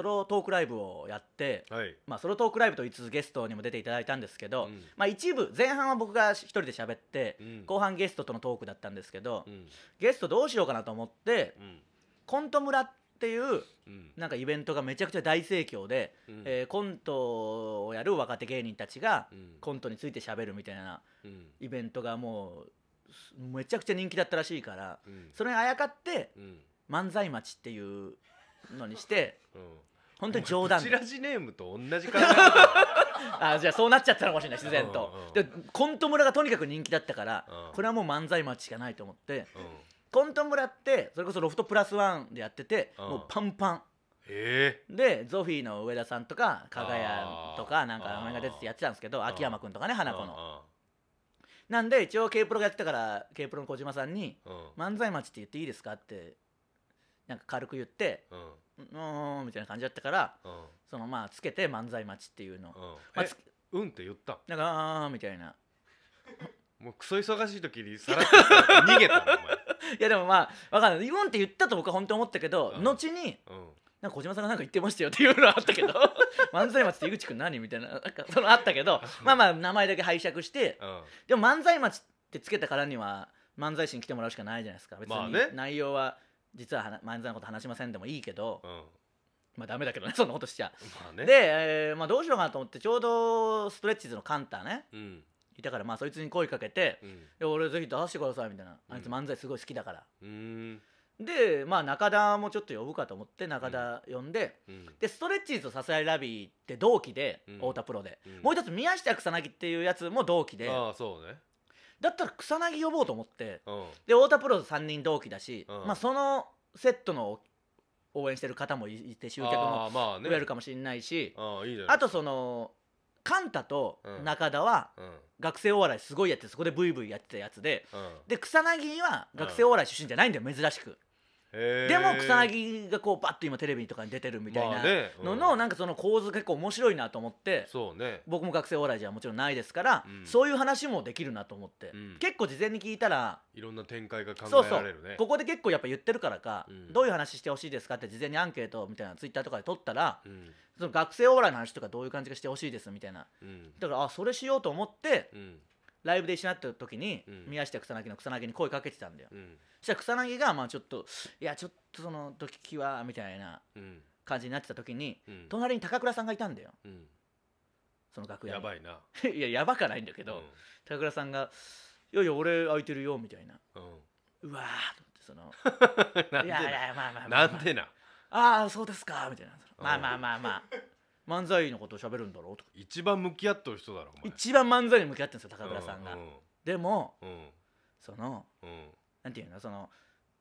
ソロトークライブをやって、はい、まあ、ソロトークライブと言いつつゲストにも出ていただいたんですけど、うん、まあ、一部前半は僕が一人で喋って、うん、後半ゲストとのトークだったんですけど、ゲストどうしようかなと思って、コント村っていう、なんかイベントがめちゃくちゃ大盛況で、うん、えー、コントをやる若手芸人たちがコントについてしゃべるみたいなイベントがもうめちゃくちゃ人気だったらしいから、それにあやかって、漫才町っていうのにして、本当に冗談チラジネームと同じ感じ あじゃあそうなっちゃったのかもしれない自然と、うんうん、でコント村がとにかく人気だったから、うん、これはもう漫才待ちしかないと思って、うん、コント村ってそれこそロフトプラスワンでやってて、うん、もうパンパンでゾフィーの上田さんとか加賀谷とかなんか名前が出ててやってたんですけど秋山君とかね花子の。なんで一応 k プロがやってたから k プロの小島さんに「漫才町って言っていいですか?」ってなんか軽く言って、うんみたいな感じだったから、うん、そのまあつけて漫才待ちっていうの、うんまあ、つうんって言ったなんかあみたいなもうクソ忙しい時にさらっと逃げた いやでもまあ分かんないうんって言ったと僕は本当思ったけど、うん、後に、うん、なんか小島さんがなんか言ってましたよっていうのあったけど漫才町って井口君何みたいななんかそのあったけどまあまあ名前だけ拝借して、でも漫才町ってつけたからには漫才師に来てもらうしかないじゃないですか別に内容は、実は漫才のこと話しませんでもいいけど、うんまあダメだけどね そんなことしちゃ、まあね、で、えーまあ、どうしようかなと思ってちょうどストレッチーズのカンターね、うん、いたからまあそいつに声かけて「うん、俺ぜひ出してください」みたいな、うん、あいつ漫才すごい好きだから、うん、でまあ中田もちょっと呼ぶかと思って中田呼んで、でストレッチーズと支えラビーって同期で、太田プロで、もう一つ宮下草薙っていうやつも同期でああそうねだったら草薙呼ぼうと思って、うんで太田プロと3人同期だし、うんまあ、そのセットの応援してる方もいて集客も増えるかもしれないしああいいないあとそのカンタと中田は学生お笑いすごいやってそこでブイブイやってたやつでうんで草薙は学生お笑い出身じゃないんだよ珍しくでも草薙がこうバッと今テレビとかに出てるみたいなののなんかその構図結構面白いなと思って僕も学生お笑いじゃもちろんないですからそういう話もできるなと思って結構事前に聞いたらいろんな展開が考えられるねここで結構やっぱ言ってるからかどういう話してほしいですかって事前にアンケートみたいなツイッターとかで取ったらその学生お笑いの話とかどういう感じがしてほしいですみたいなだからあそれしようと思ってライブで一緒になった時に、うん、宮下草薙の草薙に声かけてたんだよ、うん、そしたら草薙がまあちょっといやちょっとその時はみたいな感じになってた時に、うん、隣に高倉さんがいたんだよ、その楽屋やばいな いややばかないんだけど、高倉さんが「いやいや俺空いてるよ」みたいな、うわと思ってその いやいやまあまあまあ、まあ、なんでなああそうですかみたいなまあまあまあまあ漫才のことを喋るんだろうとか一番向き合ってる人だろお前一番漫才に向き合ってるんですよ高倉さんが、うんうん、でも、うん、その、うん、なんていうのその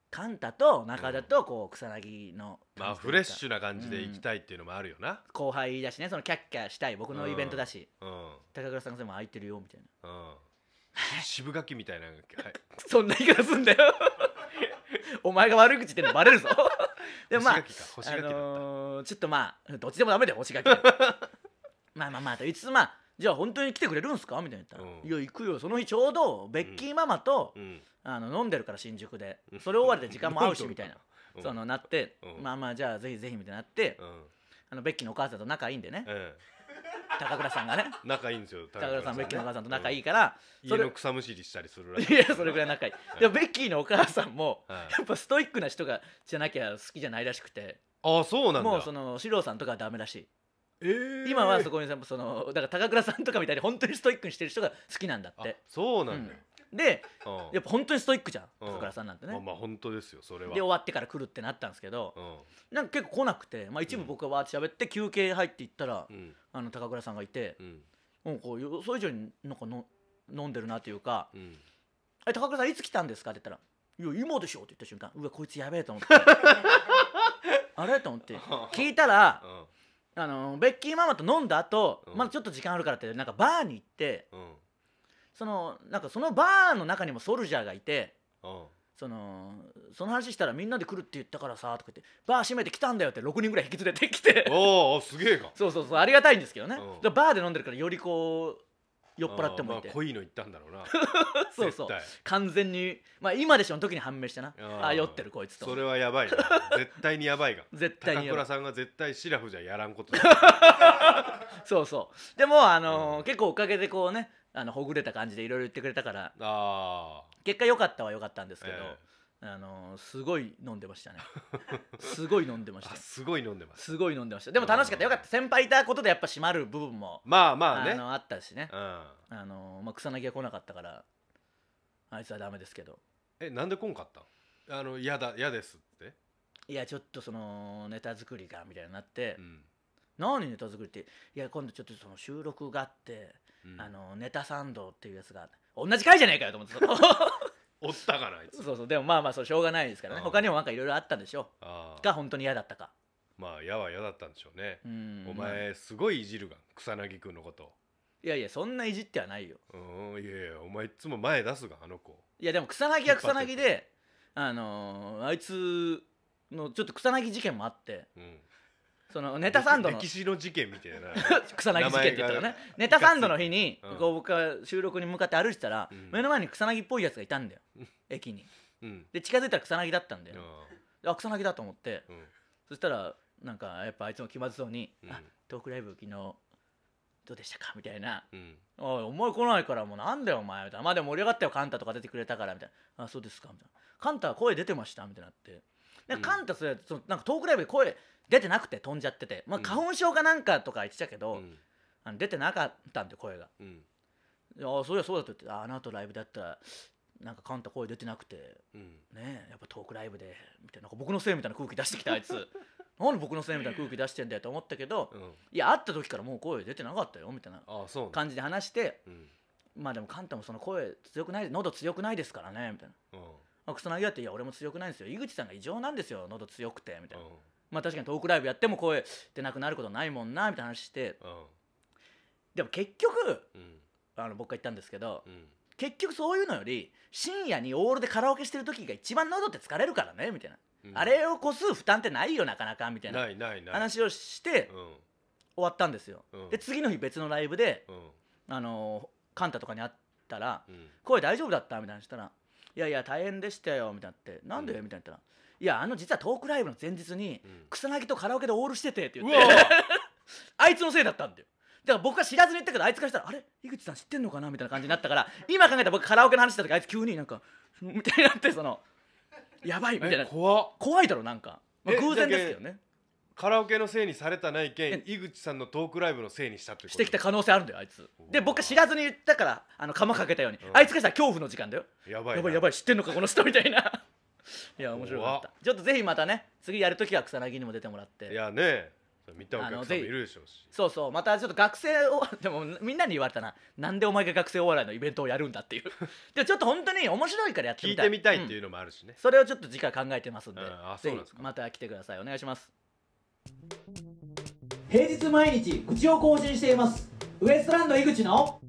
カンタと中田とこう草薙の、まあフレッシュな感じでいきたいっていうのもあるよな、後輩だしねそのキャッキャしたい僕のイベントだし、高倉さんがも空いてるよみたいな、うん、渋柿みたいな、はい、そんな言い方すんだよ お前が悪口言ってんのバレるぞでもまあ、あのー、ちょっとまあどっちでもダメだよ干し まあまあまあと言いつつまあじゃあ本当に来てくれるんすかみたいな言ったら「うん、いや行くよその日ちょうどベッキーママと、うん、あの飲んでるから新宿でそれ終わりで時間も合うし」みたいな、うん、そのなって、まあまあじゃあぜひぜひみたいになって、あのベッキーのお母さんと仲いいんでね、高倉さんがね仲いいんですよ高倉さんベッキーのお母さんと仲いいから、家それの草むしりしたりするらしいいやそれぐらい仲いい、いでもベッキーのお母さんもはいやっぱストイックな人がじゃなきゃ好きじゃないらしくてああそうなんだもうその四郎さんとかはダメらしいえー今はそこにそのだから高倉さんとかみたいに本当にストイックにしてる人が好きなんだってそうなんだ、うんで、やっぱ本当にストイックじゃん高倉さんなんてね、まあ本当ですよそれはで終わってから来るってなったんですけど、なんか結構来なくて、まあ、一部僕がわーって喋って休憩入っていったら、あの高倉さんがいて、うん、こう予想以上になんかの飲んでるなというか、うん「高倉さんいつ来たんですか?」って言ったら「いや今でしょ」って言った瞬間うわこいつやべえと思って あれと思って聞いたら、あのベッキーママと飲んだ後、うん、まだちょっと時間あるからってなんかバーに行って、うん、そのなんかそのバーの中にもソルジャーがいて、そのその話したらみんなで来るって言ったからさとか言ってバー閉めて来たんだよって6人ぐらい引き連れてきておおすげえかそうそうそうありがたいんですけどねバーで飲んでるからよりこう酔っ払ってもいて、まあ、濃いの言ったんだろうな そうそう完全にまあ今でしょの時に判明してなあ酔ってるこいつとそれはやばい 絶対にやばいが絶対に高倉さんが絶対シラフじゃやらんこと そうそうでもあのーうん、結構おかげでこうねあのほぐれた感じでいろいろ言ってくれたからあ結果良かったは良かったんですけど、えあのすごい飲んでましたね すごい飲んでましたすごい飲んでますごい飲んでましたでも楽しかったよかった先輩いたことでやっぱ閉まる部分もまあまあねあのあったしね、うんあのまあ、草薙が来なかったからあいつはダメですけどえなんで来んかったんあの嫌だ嫌ですっていやちょっとそのネタ作りがみたいになって、うん何ネタ作りっていや今度ちょっとその収録があって、うん、あのネタサンドっていうやつが同じ回じゃねえかよと思って おったからあいつそうそうでもまあまあそうしょうがないですからね他にもなんかいろいろあったんでしょうが本当に嫌だったかまあ嫌は嫌だったんでしょうねお前すごいいじるが草薙君のこといやいやそんないじってはないようんいやいやお前いつも前出すがあの子いやでも草薙は草薙であのー、あいつのちょっと草薙事件もあって、うんそのネタサンドの歴史の事件みたいな 草薙事件って言ったらねネタサンドの日に、うん、こう僕が収録に向かって歩いてたら、うん、目の前に草薙っぽいやつがいたんだよ、うん、駅に、で近づいたら草薙だったんだよ、あ草薙だと思って、そしたらなんかやっぱあいつも気まずそうに「トークライブ昨日どうでしたか?」みたいな「おいお前来ないからもうなんだよお前」みたいな「まあでも盛り上がったよカンタとか出てくれたから」みたいな「あそうですか」みたいな「カンタ声出てました」みたいなって。でカンタそれそのなんかトークライブで声出てなくて飛んじゃってて、まあ、花粉症かなんかとか言ってたけど、あの出てなかったんで声が。ああそりゃそうだと言ってあの後ライブだったらなんかカンタ声出てなくて、うん、ねやっぱトークライブでみたいな僕のせいみたいな空気出してきたあいつ なんで僕のせいみたいな空気出してんだよと思ったけど、うん、いや会った時からもう声出てなかったよみたいな感じで話して、うん、まあでもカンタもその声強くない喉強くないですからねみたいな、草薙だって「いや俺も強くないんですよ井口さんが異常なんですよ喉強くて」みたいな、うん、まあ確かにトークライブやっても声出なくなることないもんなみたいな話して、うん、でも結局、あの僕が言ったんですけど、結局そういうのより深夜にオールでカラオケしてる時が一番喉って疲れるからねみたいな、あれを個数負担ってないよなかなかみたいな話をして終わったんですよ、で次の日別のライブで、あのカンタとかに会ったら、声大丈夫だったみたいなしたらいやいや大変でしたよ」みたいになって「なんで?」みたいな言ったら「いやあの実はトークライブの前日に草薙とカラオケでオールしてて」って言って あいつのせいだったんだよだから僕は知らずに言ったけどあいつからしたら「あれ井口さん知ってんのかな?」みたいな感じになったから今考えたら僕カラオケの話した時あいつ急になんか みたいになってその「やばい」みたいな怖怖いだろなんか、まあ、偶然ですけどねカラオケのせいにされたないけん井口さんのトークライブのせいにしたってことしてきた可能性あるんだよあいつで僕知らずに言ったからあの釜かけたように、うん、あいつがした恐怖の時間だよやばいやばいやばい知ってんのかこの人みたいな いや面白かったちょっとぜひまたね次やるときは草薙にも出てもらっていやね見たお客さんもいるでしょうしそうそうまたちょっと学生を でもみんなに言われたななんでお前が学生お笑いのイベントをやるんだっていう でもちょっと本当に面白いからやってみたい聞いてみたいっていうのもあるしね、うん、それをちょっと次回考えてますんでうん、あそうなんですかまた来てくださいお願いします平日毎日口を更新していますウエストランド井口の